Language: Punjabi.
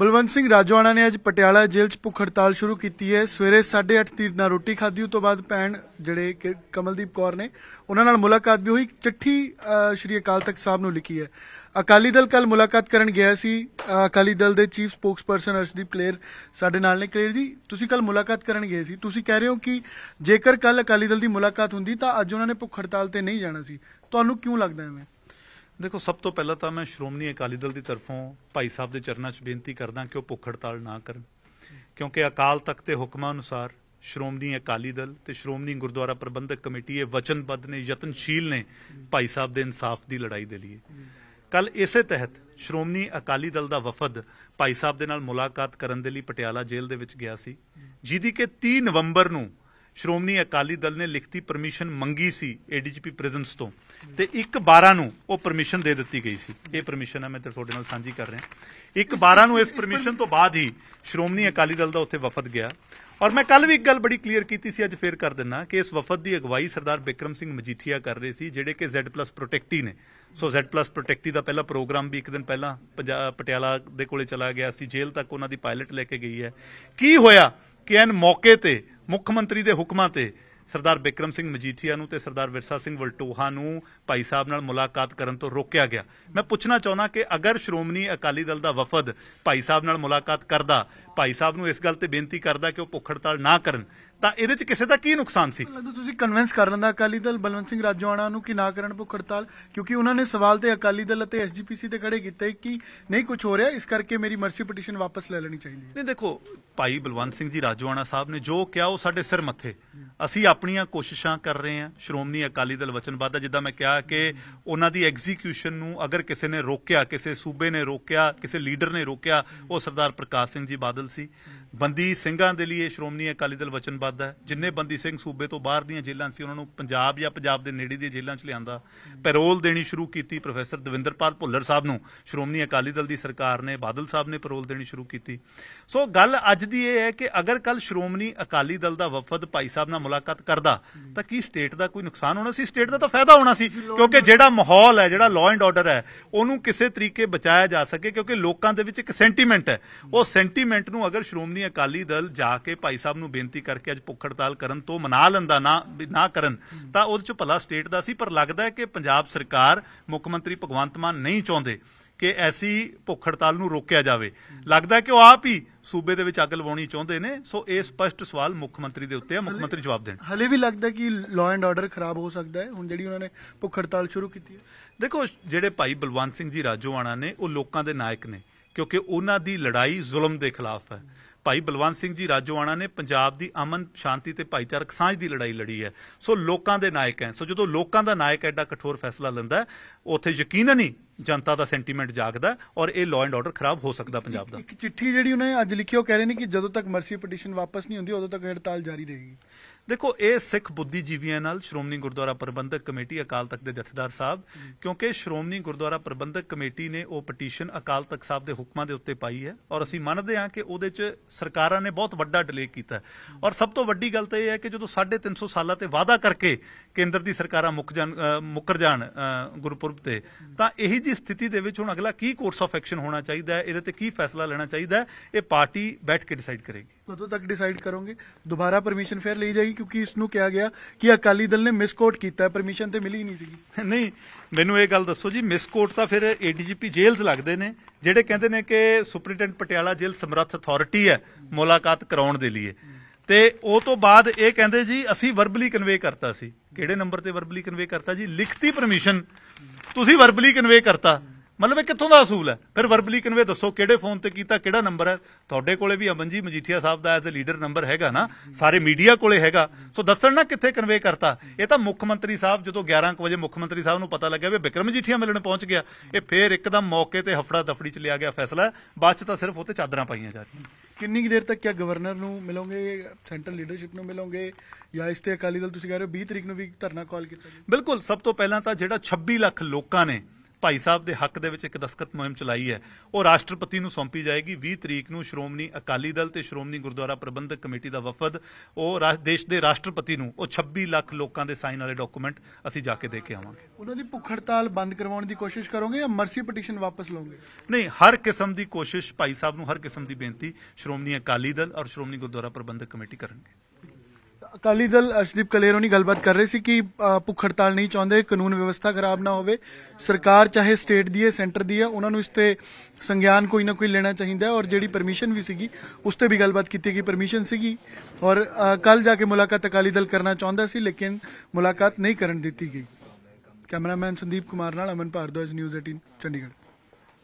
ਬਲਵੰਤ ਸਿੰਘ ਰਾਜਵਾਨਾ ਨੇ ਅੱਜ ਪਟਿਆਲਾ ਜੇਲ੍ਹ 'ਚ ਭੁੱਖ ਹੜਤਾਲ ਸ਼ੁਰੂ ਕੀਤੀ ਹੈ ਸਵੇਰੇ 8:30 ਤੀਰ ਨਾਲ ਰੋਟੀ ਖਾਧੀ ਉਸ ਤੋਂ ਬਾਅਦ ਭੈਣ ਜਿਹੜੇ ਕਮਲਦੀਪ ਕੌਰ ਨੇ ਉਹਨਾਂ ਨਾਲ ਮੁਲਾਕਾਤ ਵੀ ਹੋਈ ਚਿੱਠੀ ਸ਼੍ਰੀ ਅਕਾਲ ਤਖਤ ਸਾਹਿਬ ਨੂੰ ਲਿਖੀ ਹੈ ਅਕਾਲੀ ਦਲ ਕੱਲ ਮੁਲਾਕਾਤ ਕਰਨ ਗਿਆ ਸੀ ਅਕਾਲੀ ਦਲ ਦੇ ਚੀਫ ਸਪੋਕਸਪਰਸਨ ਅਰਸ਼ਦੀਪ ਕਲੇਰ ਸਾਡੇ ਨਾਲ ਨੇ ਕਲੇਰ ਜੀ ਤੁਸੀਂ ਕੱਲ ਮੁਲਾਕਾਤ ਕਰਨ ਗਏ ਸੀ ਤੁਸੀਂ ਕਹਿ ਰਹੇ ਹੋ ਕਿ ਜੇਕਰ ਕੱਲ ਅਕਾਲੀ ਦਲ ਦੀ ਮੁਲਾਕਾਤ ਹੁੰਦੀ ਤਾਂ ਅੱਜ ਉਹਨਾਂ ਨੇ ਭੁੱਖ ਹੜਤਾਲ ਤੇ ਨਹੀਂ ਜਾਣਾ ਸੀ ਤੁਹਾਨੂੰ ਕਿਉਂ ਲੱਗਦਾ ਐਵੇਂ ਦੇਖੋ ਸਭ ਤੋਂ ਪਹਿਲਾਂ ਤਾਂ ਮੈਂ ਸ਼੍ਰੋਮਣੀ ਅਕਾਲੀ ਦਲ ਦੀ ਤਰਫੋਂ ਭਾਈ ਸਾਹਿਬ ਦੇ ਚਰਨਾਂ 'ਚ ਬੇਨਤੀ ਕਰਦਾ ਕਿ ਉਹ ਭੁੱਖ ਹੜਤਾਲ ਨਾ ਕਰਨ ਕਿਉਂਕਿ ਅਕਾਲ ਤਖਤ ਦੇ ਹੁਕਮਾਂ ਅਨੁਸਾਰ ਸ਼੍ਰੋਮਣੀ ਅਕਾਲੀ ਦਲ ਤੇ ਸ਼੍ਰੋਮਣੀ ਗੁਰਦੁਆਰਾ ਪ੍ਰਬੰਧਕ ਕਮੇਟੀ ਇਹ ਵਚਨਬੱਧ ਨੇ ਯਤਨਸ਼ੀਲ ਨੇ ਭਾਈ ਸਾਹਿਬ ਦੇ ਇਨਸਾਫ ਦੀ ਲੜਾਈ ਦੇ ਲਈ ਕੱਲ ਇਸੇ ਤਹਿਤ ਸ਼੍ਰੋਮਣੀ ਅਕਾਲੀ ਦਲ ਦਾ ਵਫਦ ਭਾਈ ਸਾਹਿਬ ਦੇ ਨਾਲ ਮੁਲਾਕਾਤ ਕਰਨ ਦੇ ਲਈ ਪਟਿਆਲਾ ਜੇਲ੍ਹ ਦੇ ਵਿੱਚ ਗਿਆ ਸੀ ਜਿਹਦੀ ਕਿ 30 ਨਵੰਬਰ ਨੂੰ ਸ਼੍ਰੋਮਣੀ ਅਕਾਲੀ ਦਲ ਨੇ ਲਿਖਤੀ ਪਰਮਿਸ਼ਨ ਮੰਗੀ ਸੀ ਏਡੀਜੀਪੀ ਪ੍ਰੈਜ਼ੈਂਸ ਤੋਂ ਤੇ 1/12 ਨੂੰ ਉਹ ਪਰਮਿਸ਼ਨ ਦੇ ਦਿੱਤੀ ਗਈ ਸੀ ਇਹ ਪਰਮਿਸ਼ਨ ਹੈ ਮੈਂ ਤੁਹਾਡੇ ਨਾਲ ਸਾਂਝੀ ਕਰ ਰਿਹਾ 1/12 ਨੂੰ ਇਸ ਪਰਮਿਸ਼ਨ ਤੋਂ ਬਾਅਦ ਹੀ ਸ਼੍ਰੋਮਣੀ ਅਕਾਲੀ ਦਲ ਦਾ ਉੱਥੇ ਵਫਦ ਗਿਆ ਔਰ ਮੈਂ ਕੱਲ ਵੀ ਇੱਕ ਗੱਲ ਬੜੀ ਕਲੀਅਰ ਕੀਤੀ ਸੀ ਅੱਜ ਫੇਰ ਕਰ ਦਿੰਨਾ ਕਿ ਇਸ ਵਫਦ ਦੀ ਅਗਵਾਈ ਸਰਦਾਰ ਬਿਕਰਮ ਸਿੰਘ ਮਜੀਠੀਆ ਕਰ ਰਹੇ ਸੀ ਜਿਹੜੇ ਕਿ Z+ ਪ੍ਰੋਟੈਕਟੀ ਨੇ ਸੋ Z+ ਪ੍ਰੋਟੈਕਟੀ ਦਾ ਪਹਿਲਾ ਪ੍ਰੋਗਰਾਮ ਵੀ ਇੱਕ ਦਿਨ ਪਹਿਲਾਂ ਪਟਿਆਲਾ ਦੇ ਕੋਲੇ ਚਲਾ ਗਿਆ ਸੀ ਜੇਲ੍ਹ ਤੱਕ ਉਹਨਾਂ ਦੀ ਪਾਇਲਟ ਲੈ ਕੇ ਗਈ ਹੈ ਕੀ ਹੋਇਆ ਕਿ ਐਨ ਮੌਕੇ ਤੇ ਮੁੱਖ ਮੰਤਰੀ ਦੇ ਹੁਕਮਾਂ ਤੇ ਸਰਦਾਰ ਬਿਕਰਮ ਸਿੰਘ ਮਜੀਠੀਆ ਨੂੰ ਤੇ ਸਰਦਾਰ ਵਿਰਸਾ ਸਿੰਘ ਵਲਟੋਹਾ ਨੂੰ ਭਾਈ ਸਾਹਿਬ ਨਾਲ ਮੁਲਾਕਾਤ ਕਰਨ ਤੋਂ ਰੋਕਿਆ ਗਿਆ ਮੈਂ ਪੁੱਛਣਾ ਚਾਹੁੰਦਾ ਕਿ ਅਗਰ ਸ਼੍ਰੋਮਣੀ ਅਕਾਲੀ ਦਲ ਦਾ ਵਫਦ ਭਾਈ ਸਾਹਿਬ ਨਾਲ ਮੁਲਾਕਾਤ ਕਰਦਾ ਭਾਈ ਸਾਹਿਬ ਨੂੰ ਇਸ ਗੱਲ ਤੇ ਬੇਨਤੀ ਕਰਦਾ ਕਿ ਉਹ ਭੁੱਖੜਤਾਲ ਨਾ ਕਰਨ ਤਾਂ ਇਹਦੇ ਚ ਕਿਸੇ ਦਾ ਕੀ ਨੁਕਸਾਨ ਸੀ ਲੱਗਦਾ ਤੁਸੀਂ ਕਨਵਿੰਸ ਕਰ ਲੰਦਾ ਅਕਾਲੀ ਦਲ ਬਲਵੰਤ ਸਿੰਘ ਰਾਜੋਆਣਾ ਨੂੰ ਕਿ ਨਾ ਕਰਨ ਭੁੱਖ ਹੜਤਾਲ ਕਿਉਂਕਿ ਉਹਨਾਂ ਨੇ ਸਵਾਲ ਤੇ ਅਕਾਲੀ ਦਲ ਅਤੇ ਐਸਜੀਪੀਸੀ ਤੇ ਖੜੇ ਕੀਤੇ ਕਿ ਨਹੀਂ ਕੁਝ ਹੋ ਰਿਹਾ ਇਸ ਕਰਕੇ ਮੇਰੀ ਮਰਸੀ ਪਟੀਸ਼ਨ ਵਾਪਸ ਲੈ ਲੈਣੀ ਚਾਹੀਦੀ ਹੈ ਨਹੀਂ ਦੇਖੋ ਭਾਈ ਬਲਵੰਤ ਸਿੰਘ ਜੀ ਰਾਜੋਆਣਾ ਸਾਹਿਬ ਨੇ ਜੋ ਕਿਹਾ ਉਹ ਸਾਡੇ ਸਿਰ ਮੱਥੇ ਅਸੀਂ ਆਪਣੀਆਂ ਕੋਸ਼ਿਸ਼ਾਂ ਕਰ ਰਹੇ ਹਾਂ ਸ਼੍ਰੋਮਣੀ ਅਕਾਲੀ ਦਲ ਵਚਨਬੱਧ ਹੈ ਜਿੱਦਾਂ ਮੈਂ ਕਿਹਾ ਕਿ ਉਹਨਾਂ ਦੀ ਐਗਜ਼ੀਕਿਊਸ਼ਨ ਨੂੰ ਅਗਰ ਕਿਸੇ ਨੇ ਰੋਕਿਆ ਕਿਸੇ ਸੂਬੇ ਨੇ ਰੋਕਿਆ ਕਿਸੇ ਲੀਡਰ ਨੇ ਰੋਕਿਆ ਉਹ ਸਰਦਾਰ ਪ੍ਰਕਾਸ਼ ਸਿੰਘ ਜੀ ਬਾਦਲ ਸੀ ਬੰਦੀ ਸਿੰਘਾਂ ਦੇ ਲਈ ਸ਼੍ਰੋਮਣੀ ਅਕਾਲੀ ਦਲ ਵਚਨਬੱਧ ਹੈ ਜਿੰਨੇ ਬੰਦੀ ਸਿੰਘ ਸੂਬੇ ਤੋਂ ਬਾਹਰ ਦੀਆਂ ਜੇਲ੍ਹਾਂ ਸੀ ਉਹਨਾਂ ਨੂੰ ਪੰਜਾਬ ਜਾਂ ਪੰਜਾਬ ਦੇ ਨੇੜੇ ਦੀਆਂ ਜੇਲ੍ਹਾਂ 'ਚ ਲਿਆਂਦਾ ਪੈਰੋਲ ਦੇਣੀ ਸ਼ੁਰੂ ਕੀਤੀ ਪ੍ਰੋਫੈਸਰ ਦਵਿੰਦਰਪਾਲ ਭੁੱਲਰ ਸਾਹਿਬ ਨੂੰ ਸ਼੍ਰੋਮਣੀ ਅਕਾਲੀ ਦਲ ਦੀ ਸਰਕਾਰ ਨੇ ਬਾਦਲ ਸਾਹਿਬ ਨੇ ਪੈਰੋਲ ਦੇਣੀ ਸ਼ੁਰੂ ਕੀਤੀ ਸੋ ਗੱਲ ਅੱਜ ਦੀ ਇਹ ਹੈ ਕਿ ਅਗਰ ਕੱਲ ਸ਼੍ਰੋਮਣੀ ਅਕਾਲੀ ਦਲ ਦਾ ਵਫਦ ਭਾਈ ਸਾਹਿਬ ਨਾਲ ਮੁਲਾਕਾਤ ਕਰਦਾ ਤਾਂ ਕੀ ਸਟੇਟ ਦਾ ਕੋਈ ਨੁਕਸਾਨ ਹੋਣਾ ਸੀ ਸਟੇਟ ਦਾ ਤਾਂ ਫਾਇਦਾ ਹੋਣਾ ਸੀ ਕਿਉਂਕਿ ਜਿਹੜਾ ਮਾਹੌਲ ਹੈ ਜਿਹੜਾ ਲਾਅ ਐਂਡ ਆਰਡਰ ਹੈ ਉਹਨੂੰ ਕਿਸੇ ਤਰੀਕੇ ਬਚਾਇਆ ਜਾ ਸਕੇ ਕਿਉਂਕਿ ਲੋਕਾਂ ਦੇ ਵਿੱਚ ਇੱਕ ਸੈਂਟੀਮੈਂਟ ਹੈ ਉਹ ਸੈਂਟੀਮੈਂਟ ਨੂੰ ਅਗਰ ਸ਼੍ਰੋਮਣੀ ਸ਼੍ਰੋਮਣੀ ਅਕਾਲੀ ਦਲ ਜਾ ਕੇ ਭਾਈ ਸਾਹਿਬ ਨੂੰ ਬੇਨਤੀ ਕਰਕੇ ਅੱਜ ਭੁੱਖ ਹੜਤਾਲ ਕਰਨ ਤੋਂ ਮਨਾ ਲੈਂਦਾ ਨਾ ਨਾ ਕਰਨ ਤਾਂ ਉਹਦੇ ਚ ਭਲਾ ਸਟੇਟ ਦਾ ਸੀ ਪਰ ਲੱਗਦਾ ਹੈ ਕਿ ਪੰਜਾਬ ਸਰਕਾਰ ਮੁੱਖ ਮੰਤਰੀ ਭਗਵੰਤ ਮਾਨ ਨਹੀਂ ਚਾਹੁੰਦੇ ਕਿ ਐਸੀ ਭੁੱਖ ਹੜਤਾਲ ਨੂੰ ਰੋਕਿਆ ਜਾਵੇ ਲੱਗਦਾ ਕਿ ਉਹ ਆਪ ਹੀ ਸੂਬੇ ਦੇ ਵਿੱਚ ਅੱਗ ਲਵਾਉਣੀ ਚਾਹੁੰਦੇ ਨੇ ਸੋ ਇਹ ਸਪਸ਼ਟ ਸਵਾਲ ਮੁੱਖ ਮੰਤਰੀ ਦੇ ਉੱਤੇ ਹੈ ਮੁੱਖ ਮੰਤਰੀ ਜਵਾਬ ਦੇਣ ਹਲੇ ਵੀ ਲੱਗਦਾ ਕਿ ਲਾਅ ਐਂਡ ਆਰਡਰ ਖਰਾਬ ਹੋ ਸਕਦਾ ਹੈ ਹੁਣ ਜਿਹੜੀ ਉਹਨਾਂ ਨੇ ਭੁੱਖ ਹੜਤਾਲ ਸ਼ੁਰੂ ਕੀਤੀ ਹੈ ਦੇਖੋ ਜਿਹੜੇ ਭਾਈ ਬਲਵੰਤ ਸਿੰਘ ਜੀ ਰਾਜੋਆਣਾ ਨੇ ਉਹ ਲੋਕਾਂ ਦੇ ਨਾਇਕ ਨੇ ਕਿਉਂਕਿ ਉਹਨਾਂ ਦੀ ਲੜਾਈ ਜ਼ੁਲਮ ਦੇ ਖਿਲਾਫ ਹੈ ਭਾਈ ਬਲਵੰਤ ਸਿੰਘ ਜੀ ਰਾਜੋਆਣਾ ਨੇ ਪੰਜਾਬ ਦੀ ਅਮਨ ਸ਼ਾਂਤੀ ਤੇ ਭਾਈਚਾਰਕ ਸਾਂਝ ਦੀ ਲੜਾਈ ਲੜੀ ਹੈ ਸੋ ਲੋਕਾਂ ਦੇ ਨਾਇਕ ਹੈ ਸੋ ਜਦੋਂ ਲੋਕਾਂ ਦਾ ਨਾਇਕ ਐਡਾ ਕਠੋਰ ਫੈਸਲਾ ਲੈਂਦਾ ਉੱਥੇ ਯਕੀਨਨ ਹੀ ਜਨਤਾ ਦਾ ਸੈਂਟੀਮੈਂਟ ਜਾਗਦਾ ਔਰ ਇਹ ਲਾਅ ਐਂਡ ਆਰਡਰ ਖਰਾਬ ਹੋ ਸਕਦਾ ਪੰਜਾਬ ਦਾ ਇੱਕ ਚਿੱਠੀ ਜਿਹੜੀ ਉਹਨੇ ਅੱਜ ਲਿਖੀ ਉਹ ਕਹਿ ਰਹੇ ਨੇ ਕਿ ਜਦੋਂ ਤੱਕ ਮਰਸੀ ਪਟੀਸ਼ਨ ਵਾਪਸ ਨਹੀਂ ਹੁੰਦੀ ਉਦੋਂ ਤੱਕ ਹੜਤਾਲ ਜਾਰੀ ਰਹੇਗੀ ਦੇਖੋ ਇਹ ਸਿੱਖ ਬੁੱਧੀਜੀਵੀਆਂ ਨਾਲ ਸ਼੍ਰੋਮਣੀ ਗੁਰਦੁਆਰਾ ਪ੍ਰਬੰਧਕ ਕਮੇਟੀ ਅਕਾਲ ਤਖਤ ਦੇ ਜਥੇਦਾਰ ਸਾਹਿਬ ਕਿਉਂਕਿ ਸ਼੍ਰੋਮਣੀ ਗੁਰਦੁਆਰਾ ਪ੍ਰਬੰਧਕ ਕਮੇਟੀ ਨੇ ਉਹ ਪਟੀਸ਼ਨ ਅਕਾਲ ਤਖਤ ਸਾਹਿਬ ਦੇ ਹੁਕਮਾਂ ਦੇ ਉੱਤੇ ਪਾਈ ਹੈ ਔਰ ਅਸੀਂ ਮੰਨਦੇ ਹਾਂ ਕਿ ਉਹਦੇ 'ਚ ਸਰਕਾਰਾਂ ਨੇ ਬਹੁਤ ਵੱਡਾ ਡਿਲੇ ਕੀਤਾ ਔਰ ਸਭ ਤੋਂ ਵੱਡੀ ਗੱਲ ਤਾਂ ਇਹ ਹੈ ਕਿ ਜਦੋਂ 350 ਸਾਲਾਂ ਤੇ ਵਾਅਦਾ ਕਰਕੇ ਕੇਂਦਰ ਦੀ ਸਰਕਾਰਾਂ ਮੁੱਕ ਜਾਣ ਮੁੱਕਰ ਜਾਣ ਗੁਰਪੁਰਬ ਤੇ ਤਾਂ ਇਹੀ ਜੀ ਸਥਿਤੀ ਦੇ ਵਿੱਚ ਹੁਣ ਅਗਲਾ ਕੀ ਕੋਰਸ ਆਫ ਐਕਸ਼ਨ ਹੋਣਾ ਚਾਹੀਦਾ ਹੈ ਇਹਦੇ ਤੇ ਕੀ ਫੈਸਲਾ ਲੈਣਾ ਚਾਹੀਦਾ ਹੈ ਇਹ ਪਾਰਟੀ ਬੈਠ ਕੇ ਡਿਸਾਈਡ ਕਰੇਗੀ ਉਦੋਂ ਤੱਕ ਡਿਸਾਈਡ ਕਰੋਗੇ ਦੁਬਾਰਾ ਪਰਮਿਸ਼ਨ ਫੇਰ ਲਈ ਜਾਏਗੀ ਕਿਉਂਕਿ ਇਸ ਨੂੰ ਕਿਹਾ ਗਿਆ ਕਿ ਅਕਾਲੀ ਦਲ ਨੇ ਮਿਸਕੋਟ ਕੀਤਾ ਪਰਮਿਸ਼ਨ ਤੇ ਮਿਲੀ ਨਹੀਂ ਸੀਗੀ ਨਹੀਂ ਮੈਨੂੰ ਇਹ ਗੱਲ ਦੱਸੋ ਜੀ ਮਿਸਕੋਟ ਤਾਂ ਫਿਰ ਏਡੀਜੀਪੀ ਜੇਲਸ ਲੱਗਦੇ ਨੇ ਜਿਹੜੇ ਕਹਿੰਦੇ ਨੇ ਕਿ ਸੁਪਰਡੈਂਟ ਪਟਿਆਲਾ ਜੇਲ੍ਹ ਸਮਰੱਥ ਅਥਾਰਟੀ ਹੈ ਮੁਲਾਕਾਤ ਕਰਾਉਣ ਦੇ ਲਈ ਤੇ ਉਹ ਤੋਂ ਬਾਅਦ ਇਹ ਕਹਿੰਦੇ ਜੀ ਅਸੀਂ ਵਰਬਲੀ ਕਨਵੇ ਕਰਤਾ ਸੀ ਕਿਹੜੇ ਨੰਬਰ ਤੇ ਵਰਬਲੀ ਕਨਵੇ ਕਰਤਾ ਜੀ ਲਿਖਤੀ ਪਰਮਿਸ਼ਨ ਤੁਸੀਂ ਵਰਬਲੀ ਕਨਵੇ ਕਰਤਾ ਮਤਲਬ ਇਹ ਕਿੱਥੋਂ ਦਾ ਅਸੂਲ ਹੈ ਫਿਰ ਵਰਬਲੀ ਕਨਵੇ ਦੱਸੋ ਕਿਹੜੇ ਫੋਨ ਤੇ ਕੀਤਾ ਕਿਹੜਾ ਨੰਬਰ ਹੈ ਤੁਹਾਡੇ ਕੋਲੇ ਵੀ ਅਮਨਜੀ ਮਜੀਠੀਆ ਸਾਹਿਬ ਦਾ ਐਜ਼ ਅ ਲੀਡਰ ਨੰਬਰ ਹੈਗਾ ਨਾ ਸਾਰੇ ਮੀਡੀਆ ਕੋਲੇ ਹੈਗਾ ਸੋ ਦੱਸਣ ਨਾ ਕਿੱਥੇ ਕਨਵੇ ਕਰਤਾ ਇਹ ਤਾਂ ਮੁੱਖ ਮੰਤਰੀ ਸਾਹਿਬ ਜਦੋਂ 11 ਵਜੇ ਮੁੱਖ ਮੰਤਰੀ ਸਾਹਿਬ ਨੂੰ ਪਤਾ ਲੱਗਿਆ ਵੀ ਬਿਕਰਮ ਮਜੀਠੀਆ ਮਿਲਣ ਪਹੁੰਚ ਗਿਆ ਇਹ ਫੇਰ ਇੱਕਦਮ ਮੌਕੇ ਤੇ ਹਫੜਾ ਦਫੜੀ ਚ ਲਿਆ ਗਿਆ ਫੈਸਲਾ ਬਾਅਦ ਚ ਤਾਂ ਸਿਰਫ ਉੱਤੇ ਚਾਦਰਾਂ ਪਾਈਆਂ ਜਾ ਰਹੀਆਂ ਕਿੰਨੀ ਦੇਰ ਤੱਕ ਕਿਆ ਗਵਰਨਰ ਨੂੰ ਮਿਲੋਗੇ ਸੈਂਟਰਲ ਲੀਡਰਸ਼ਿਪ ਨੂੰ ਮਿਲੋਗੇ ਜਾਂ ਇਸ ਤੇ ਅਕਾਲੀ ਦਲ ਤੁਸੀਂ ਕਹ ਰਹੇ ਹੋ 20 ਤਰੀਕ ਨੂੰ ਵੀ ਧਰਨਾ ਕਾਲ ਕੀਤਾ ਬਿਲਕੁਲ ਸਭ ਤੋਂ ਪਹਿਲਾਂ ਤਾਂ ਜਿਹੜਾ 26 ਲੱਖ ਲੋਕਾਂ ਨੇ ਭਾਈ ਸਾਹਿਬ ਦੇ ਹੱਕ ਦੇ ਵਿੱਚ ਇੱਕ ਦਸਖਤ ਮੁਹਿੰਮ ਚਲਾਈ ਹੈ ਉਹ ਰਾਸ਼ਟਰਪਤੀ ਨੂੰ ਸੌਂਪੀ ਜਾਏਗੀ 20 ਤਰੀਕ ਨੂੰ ਸ਼੍ਰੋਮਣੀ ਅਕਾਲੀ ਦਲ ਤੇ ਸ਼੍ਰੋਮਣੀ ਗੁਰਦੁਆਰਾ ਪ੍ਰਬੰਧਕ ਕਮੇਟੀ ਦਾ ਵਫਦ ਉਹ ਦੇਸ਼ ਦੇ ਰਾਸ਼ਟਰਪਤੀ ਨੂੰ ਉਹ 26 ਲੱਖ ਲੋਕਾਂ ਦੇ ਸਾਈਨ ਵਾਲੇ ਡਾਕੂਮੈਂਟ ਅਸੀਂ ਜਾ ਕੇ ਦੇ ਕੇ ਆਵਾਂਗੇ ਉਹਨਾਂ ਦੀ ਭੁੱਖ ਹੜਤਾਲ ਬੰਦ ਕਰਵਾਉਣ ਦੀ ਕੋਸ਼ਿਸ਼ ਕਰੋਗੇ ਜਾਂ ਮਰਸੀ ਪਟੀਸ਼ਨ ਵਾਪਸ ਲਓਗੇ ਨਹੀਂ ਹਰ ਕਿਸਮ ਦੀ ਕੋਸ਼ਿਸ਼ ਭਾਈ ਸਾਹਿਬ ਨੂੰ ਹਰ ਕਿਸਮ ਦੀ ਬੇਨਤੀ ਸ਼੍ਰੋਮਣੀ ਅਕਾਲੀ ਦਲ ਔਰ ਸ਼੍ਰੋਮਣੀ ਗੁਰਦੁਆਰਾ ਪ੍ਰਬੰਧਕ ਕਮੇਟੀ ਕਰਨਗੇ ਅਕਾਲੀ ਦਲ ਅਸ਼ਦੀਪ ਕਲੇਰੋ ਨਹੀਂ ਗੱਲਬਾਤ ਕਰ ਰਹੇ ਸੀ ਕਿ ਭੁੱਖ ਹੜਤਾਲ ਨਹੀਂ ਚਾਹੁੰਦੇ ਕਾਨੂੰਨ ਵਿਵਸਥਾ ਖਰਾਬ ਨਾ ਹੋਵੇ ਸਰਕਾਰ ਚਾਹੇ ਸਟੇਟ ਦੀ ਹੈ ਸੈਂਟਰ ਦੀ ਹੈ ਉਹਨਾਂ ਨੂੰ ਇਸ ਤੇ ਸੰਗਿਆਨ ਕੋਈ ਨਾ ਕੋਈ ਲੈਣਾ ਚਾਹੀਦਾ ਔਰ ਜਿਹੜੀ ਪਰਮਿਸ਼ਨ ਵੀ ਸੀਗੀ ਉਸ ਤੇ ਵੀ ਗੱਲਬਾਤ ਕੀਤੀ ਕਿ ਪਰਮਿਸ਼ਨ ਸੀਗੀ ਔਰ ਕੱਲ ਜਾ ਕੇ ਮੁਲਾਕਾਤ ਅਕਾਲੀ ਦਲ ਕਰਨਾ ਚਾਹੁੰਦਾ ਸੀ ਲੇਕਿਨ ਮੁਲਾਕਾਤ ਨਹੀਂ ਕਰਨ ਦਿੱਤੀ ਗਈ ਕੈਮਰਾਮੈਨ ਸੰਦੀਪ ਕੁਮਾਰ ਨਾਲ ਅਮਨ ਭਾਰਦਵਾਜ ਨਿਊਜ਼ 18 ਚੰਡੀਗੜ੍ਹ